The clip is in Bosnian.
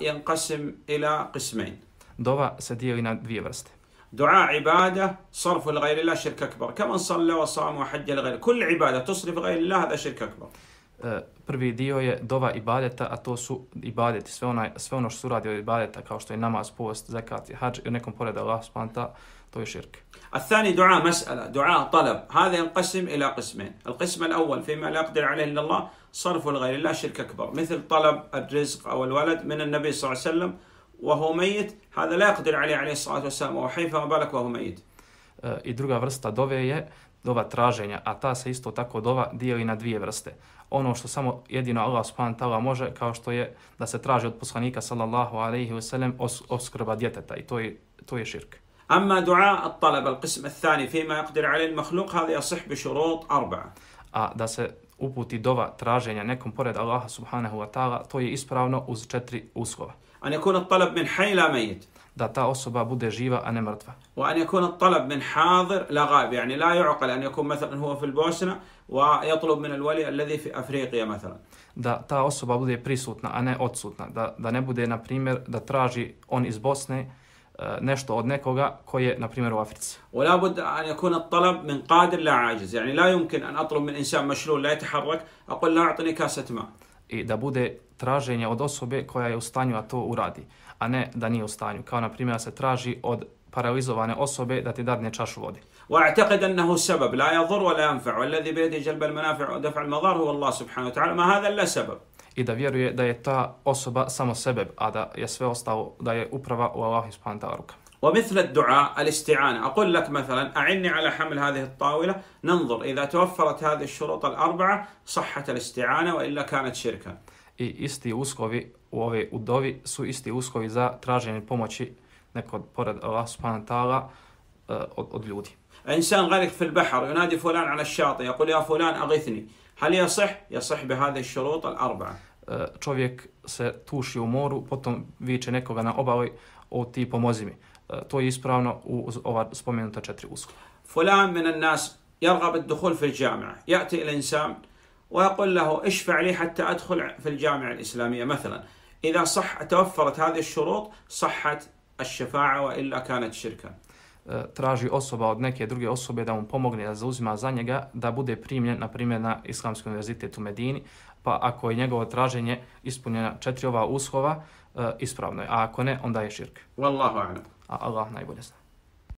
ينقسم إلى قسمين دعاء سديرنا dijeli na دعاء عبادة صرف لغير الله شرك أكبر كمن صلى وصام وحج لغير كل عبادة تصرف غير الله هذا شرك أكبر E, prvi dio je dova ibadeta, a to su ibadeti, sve, onaj, sve ono što su radi od ibadeta, kao što je namaz, post, zakat i hađ, i u nekom pored Allah spanta, to je širk. الثاني دعاء مسألة دعاء طلب هذا ينقسم إلى قسمين القسم الأول فيما لا يقدر عليه إلا الله صرف لغير الله شرك أكبر مثل طلب الرزق أو الولد من النبي صلى الله عليه وسلم وهو ميت هذا لا يقدر عليه عليه الصلاة والسلام وهو حي فما بالك وهو ميت E, i druga vrsta dove je dova traženja, a ta se isto tako dova dijeli na dvije vrste. Ono što samo jedino Allah subhanahu taala može kao što je da se traži od poslanika sallallahu alejhi ve sellem oskrba djeteta i to je to je širk. Amma du'a at-talab al-qism al-thani fima yaqdir 'ala al-makhluq hadhihi yasih bi shurut arba'a. A da se uputi dova traženja nekom pored Allaha subhanahu wa ta'ala, to je ispravno uz četiri uslova. An yakuna talab min hayy la mayit. Da ta osoba bude živa a ne mrtva. Wa an at talab min hadir la ghaib, yani la yu'qal an yakun mathalan huwa fil Bosna wa yatlub min al-wali alladhi fi Afriqiya mathalan. Da ta osoba bude prisutna a ne odsutna, da da ne bude na primjer da traži on iz Bosne E, nešto od nekoga koji je, na primjer, u Africi. Ola bud an yakun talab min qadir la ajiz. Yani la yumkin an atlub min insan mašlul la yitaharrak, aqul la atani kaset ma. I da bude traženje od osobe koja je u stanju a to uradi, a ne da nije u stanju. Kao, na primjer, se traži od paralizovane osobe da ti dadne čašu vode. واعتقد انه سبب لا يضر ولا ينفع والذي بيده جلب المنافع ودفع المضار هو الله سبحانه وتعالى ما هذا الا سبب i da vjeruje da je ta osoba samo sebe, a da je sve ostalo, da je uprava u Allahi subhanahu ta'ala ruka. ومثل الدعاء الاستعانة أقول لك مثلا أعني على حمل هذه الطاولة ننظر إذا توفرت هذه الشروط الأربعة صحة الاستعانة وإلا كانت شركا I isti uskovi u ove udovi su isti uskovi za traženje pomoći nekod pored Allah subhanahu wa ta'ala أقلودي آه، إنسان غرق في البحر ينادي فلان على الشاطئ يقول يا فلان أغثني هل يصح؟ يصح بهذه الشروط الأربعة čovjek آه، se tuši u moru, potom viče nekoga na obali, o ti pomozi mi. آه، to je ispravno u ova spomenuta četiri uslova. Fulan min nas يرغب الدخول في الجامعة يأتي الإنسان ويقول له اشفع لي حتى أدخل في الجامعة الإسلامية مثلا إذا صح توفرت هذه الشروط صحت الشفاعة وإلا كانت شركا E, traži osoba od neke druge osobe da mu pomogne da zauzima za njega da bude primljen na primjer na islamski univerzitet u Medini pa ako je njegovo traženje ispunjeno četiri ova uslova e, ispravno je a ako ne onda je širk wallahu a Allah najbolje zna